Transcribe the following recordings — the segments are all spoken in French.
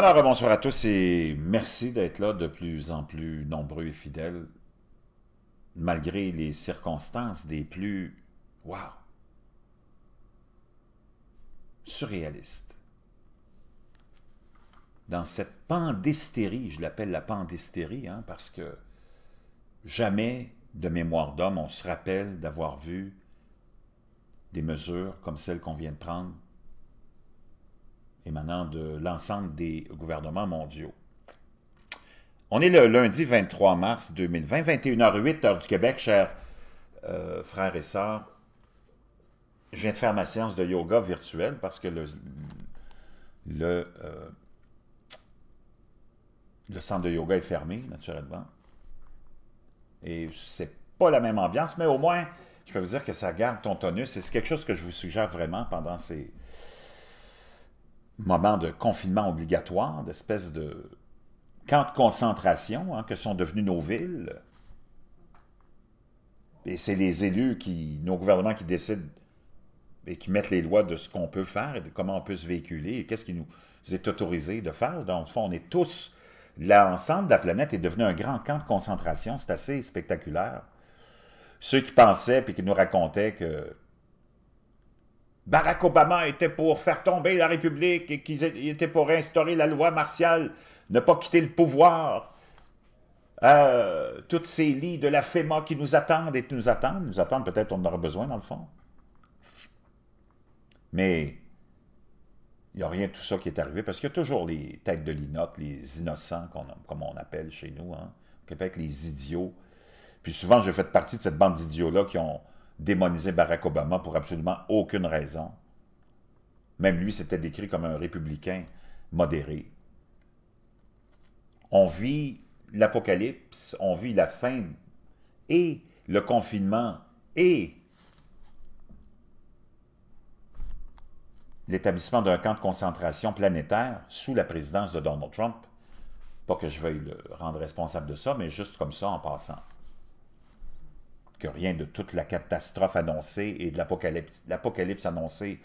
Alors, bonsoir à tous et merci d'être là de plus en plus nombreux et fidèles, malgré les circonstances des plus, wow, surréalistes. Dans cette pandestérie, je l'appelle la pandestérie, hein, parce que jamais de mémoire d'homme on se rappelle d'avoir vu des mesures comme celles qu'on vient de prendre émanant de l'ensemble des gouvernements mondiaux. On est le lundi 23 mars 2020, 21h08, heure du Québec, chers euh, frères et sœurs. Je viens de faire ma séance de yoga virtuelle parce que le, euh, le, centre de yoga est fermé, naturellement. Et c'est pas la même ambiance, mais au moins, je peux vous dire que ça garde ton tonus. c'est quelque chose que je vous suggère vraiment pendant ces, moment de confinement obligatoire, d'espèce de camp de concentration hein, que sont devenues nos villes. Et c'est les élus, qui, nos gouvernements qui décident et qui mettent les lois de ce qu'on peut faire et de comment on peut se véhiculer et qu'est-ce qui nous est autorisé de faire. Dans le fond, on est tous, l'ensemble de la planète est devenu un grand camp de concentration. C'est assez spectaculaire. Ceux qui pensaient et qui nous racontaient que Barack Obama était pour faire tomber la République et qu'il était pour instaurer la loi martiale, ne pas quitter le pouvoir. Euh, toutes ces lits de la FEMA qui nous attendent et qui nous attendent, nous attendent peut-être, on en aura besoin dans le fond. Mais il n'y a rien de tout ça qui est arrivé, parce qu'il y a toujours les têtes de linotte, les innocents, comme on appelle chez nous, hein, au Québec, les idiots. Puis souvent, j'ai fait partie de cette bande d'idiots-là qui ont démoniser Barack Obama pour absolument aucune raison. Même lui s'était décrit comme un républicain modéré. On vit l'apocalypse, on vit la fin et le confinement et l'établissement d'un camp de concentration planétaire sous la présidence de Donald Trump. Pas que je veuille le rendre responsable de ça, mais juste comme ça en passant que rien de toute la catastrophe annoncée et de l'apocalypse annoncée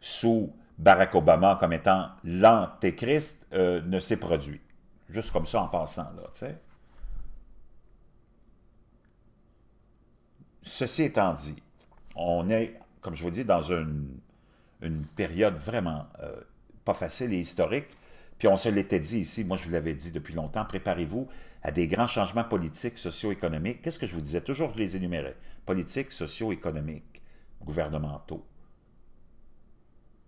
sous Barack Obama comme étant l'antéchrist euh, ne s'est produit. Juste comme ça en passant, là, Ceci étant dit, on est, comme je vous dis, dans une, période vraiment euh, pas facile et historique. Puis on se l'était dit ici, moi je vous l'avais dit depuis longtemps, préparez-vous à des grands changements politiques, socio-économiques. Qu'est-ce que je vous disais? Toujours, je les énumérais. Politiques, socio-économiques, gouvernementaux.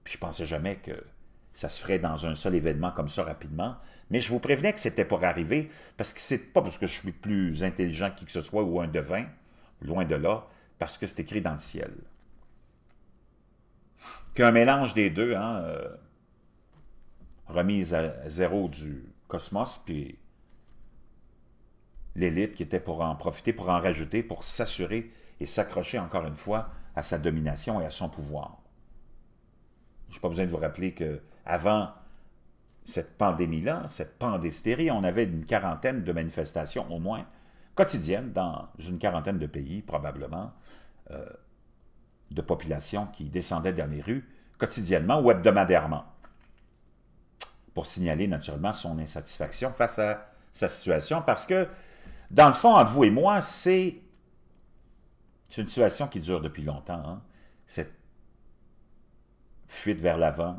Puis je pensais jamais que ça se ferait dans un seul événement comme ça rapidement. Mais je vous prévenais que c'était pour arriver, parce que c'est pas parce que je suis plus intelligent qui que ce soit ou un devin, loin de là, parce que c'est écrit dans le ciel. Qu'un mélange des deux, hein, euh, remise à zéro du cosmos, puis l'élite qui était pour en profiter, pour en rajouter, pour s'assurer et s'accrocher encore une fois à sa domination et à son pouvoir. Je n'ai pas besoin de vous rappeler que avant cette pandémie-là, cette pandéstérie, on avait une quarantaine de manifestations au moins quotidiennes dans une quarantaine de pays probablement, euh, de populations qui descendaient dans les rues quotidiennement ou hebdomadairement pour signaler naturellement son insatisfaction face à sa situation, parce que, dans le fond, entre vous et moi, c'est une situation qui dure depuis longtemps, hein. cette fuite vers l'avant,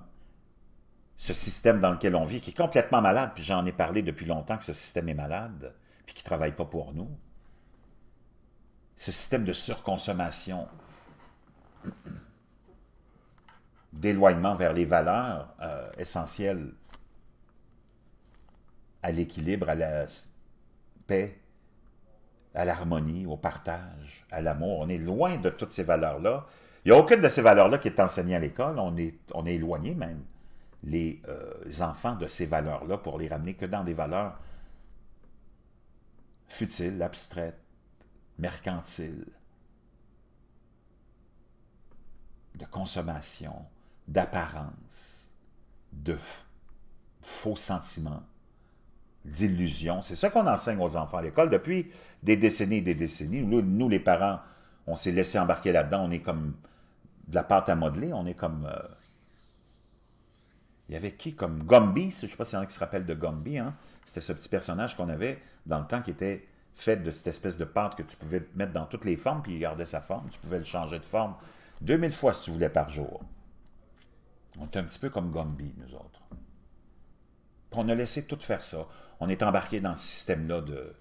ce système dans lequel on vit, qui est complètement malade, puis j'en ai parlé depuis longtemps que ce système est malade, puis qui ne travaille pas pour nous, ce système de surconsommation, d'éloignement vers les valeurs euh, essentielles à l'équilibre, à la paix, à l'harmonie, au partage, à l'amour. On est loin de toutes ces valeurs-là. Il n'y a aucune de ces valeurs-là qui est enseignée à l'école. On est, on est éloigné même les euh, enfants de ces valeurs-là pour les ramener que dans des valeurs futiles, abstraites, mercantiles, de consommation, d'apparence, de faux sentiments, d'illusion, C'est ça qu'on enseigne aux enfants à l'école depuis des décennies et des décennies. Nous, les parents, on s'est laissé embarquer là-dedans. On est comme de la pâte à modeler. On est comme... Euh, il y avait qui comme Gumby? Je ne sais pas si y qui se rappelle de Gumby. Hein. C'était ce petit personnage qu'on avait dans le temps qui était fait de cette espèce de pâte que tu pouvais mettre dans toutes les formes, puis il gardait sa forme. Tu pouvais le changer de forme 2000 fois si tu voulais par jour. On est un petit peu comme Gumby, nous autres on a laissé tout faire ça. On est embarqué dans ce système-là de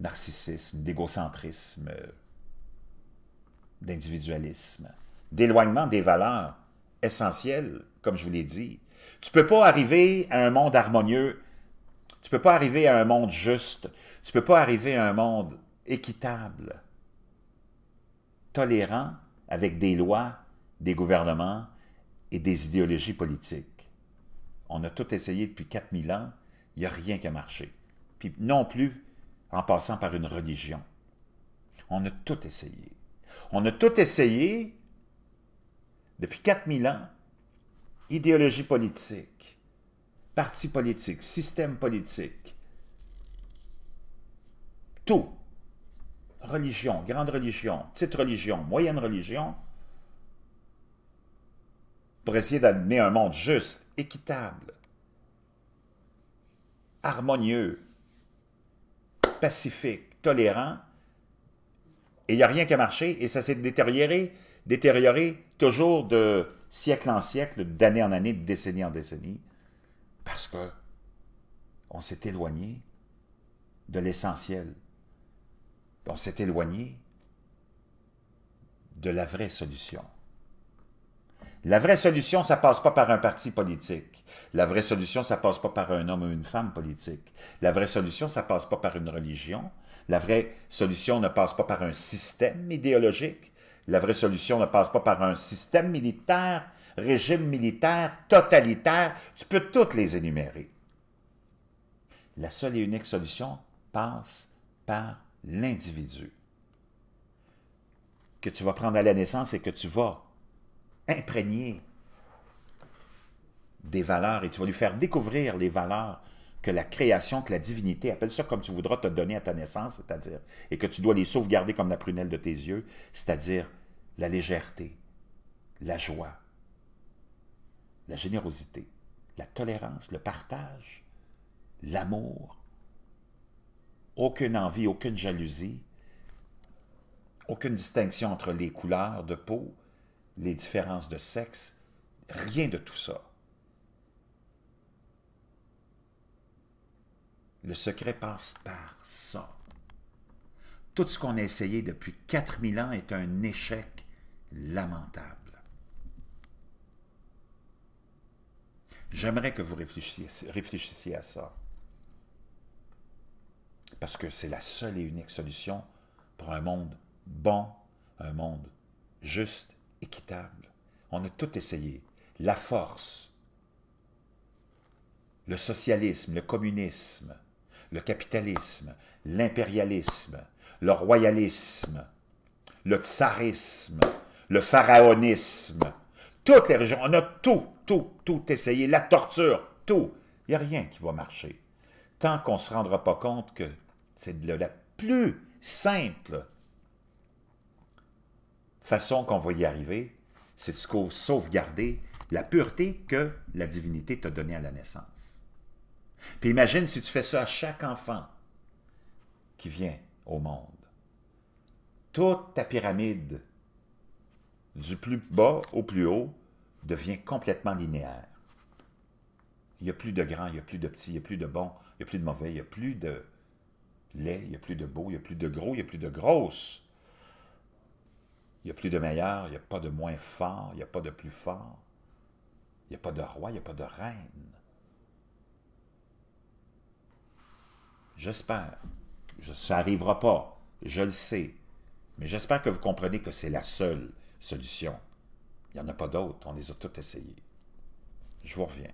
narcissisme, d'égocentrisme, d'individualisme, d'éloignement des valeurs essentielles, comme je vous l'ai dit. Tu peux pas arriver à un monde harmonieux, tu peux pas arriver à un monde juste, tu peux pas arriver à un monde équitable, tolérant, avec des lois, des gouvernements et des idéologies politiques on a tout essayé depuis 4000 ans, il n'y a rien qui a marché. Puis non plus en passant par une religion. On a tout essayé. On a tout essayé depuis 4000 ans, idéologie politique, parti politique, système politique, tout. Religion, grande religion, petite religion, moyenne religion, pour essayer d'amener un monde juste, équitable, harmonieux, pacifique, tolérant. Et il n'y a rien qui a marché et ça s'est détérioré, détérioré toujours de siècle en siècle, d'année en année, de décennie en décennie, parce que on s'est éloigné de l'essentiel. On s'est éloigné de la vraie solution. La vraie solution, ça passe pas par un parti politique. La vraie solution, ça passe pas par un homme ou une femme politique. La vraie solution, ça passe pas par une religion. La vraie solution ne passe pas par un système idéologique. La vraie solution ne passe pas par un système militaire, régime militaire, totalitaire. Tu peux toutes les énumérer. La seule et unique solution passe par l'individu que tu vas prendre à la naissance et que tu vas imprégné des valeurs et tu vas lui faire découvrir les valeurs que la création, que la divinité, appelle ça comme tu voudras, te donner à ta naissance, c'est-à-dire, et que tu dois les sauvegarder comme la prunelle de tes yeux, c'est-à-dire la légèreté, la joie, la générosité, la tolérance, le partage, l'amour, aucune envie, aucune jalousie, aucune distinction entre les couleurs de peau, les différences de sexe, rien de tout ça. Le secret passe par ça. Tout ce qu'on a essayé depuis 4000 ans est un échec lamentable. J'aimerais que vous réfléchissiez, réfléchissiez, à ça. Parce que c'est la seule et unique solution pour un monde bon, un monde juste équitable. On a tout essayé. La force, le socialisme, le communisme, le capitalisme, l'impérialisme, le royalisme, le tsarisme, le pharaonisme, toutes les régions, on a tout, tout, tout essayé, la torture, tout. Il n'y a rien qui va marcher. Tant qu'on ne se rendra pas compte que c'est de la plus simple façon qu'on va y arriver, c'est de sauvegarder la pureté que la divinité t'a donnée à la naissance. Puis imagine si tu fais ça à chaque enfant qui vient au monde. Toute ta pyramide, du plus bas au plus haut, devient complètement linéaire. Il n'y a plus de grands, il n'y a plus de petits, il n'y a plus de bons, il n'y a plus de mauvais, il n'y a plus de laid, il n'y a plus de beau, il n'y a plus de gros, il n'y a plus de grosses. Il n'y a plus de meilleur, il n'y a pas de moins fort, il n'y a pas de plus fort. Il n'y a pas de roi, il n'y a pas de reine. J'espère. Je, ça n'arrivera pas, je le sais. Mais j'espère que vous comprenez que c'est la seule solution. Il n'y en a pas d'autre, on les a toutes essayées. Je vous reviens.